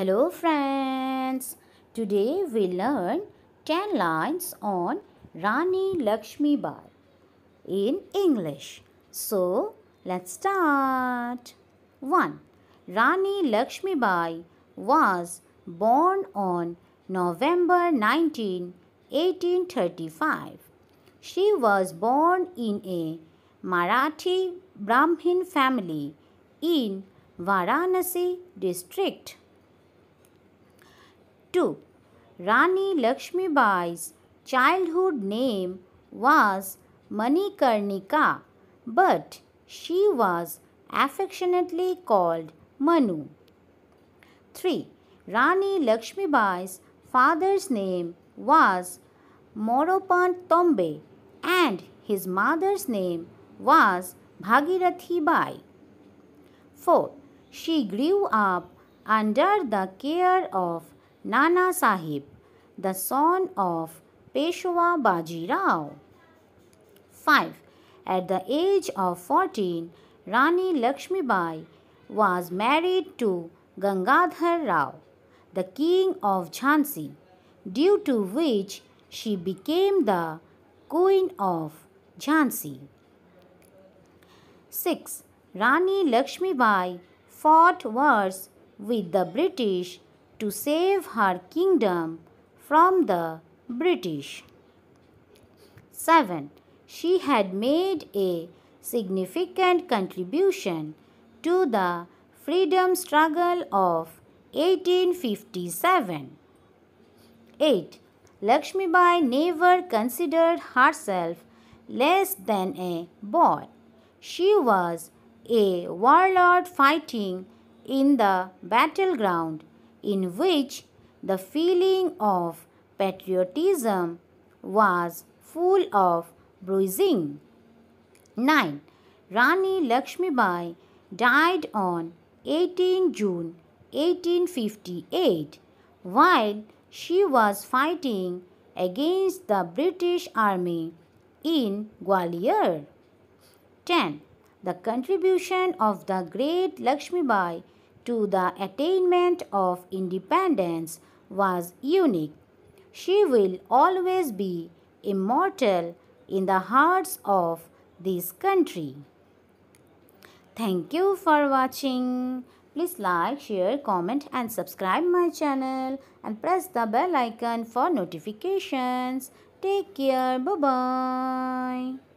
Hello friends, today we learn 10 lines on Rani Lakshmi Bai in English. So let's start. 1. Rani Lakshmi Bai was born on November 19, 1835. She was born in a Marathi Brahmin family in Varanasi district. 2. Rani Lakshmibai's childhood name was Manikarnika, but she was affectionately called Manu. 3. Rani Lakshmibai's father's name was Moropant Tombe and his mother's name was Bhagirathi Bai. 4. She grew up under the care of Nana Sahib, the son of Peshwa Baji Rao. 5. At the age of 14, Rani Lakshmibai was married to Gangadhar Rao, the king of Jhansi, due to which she became the queen of Jhansi. 6. Rani Lakshmibai fought wars with the British to save her kingdom from the British. 7. She had made a significant contribution to the freedom struggle of 1857. 8. Lakshmi Bai never considered herself less than a boy. She was a warlord fighting in the battleground in which the feeling of patriotism was full of bruising. 9. Rani Lakshmibai died on 18 June 1858 while she was fighting against the British Army in Gwalior. 10. The contribution of the great Lakshmibai to the attainment of independence was unique. She will always be immortal in the hearts of this country. Thank you for watching. Please like, share, comment and subscribe my channel and press the bell icon for notifications. Take care. Bye-bye.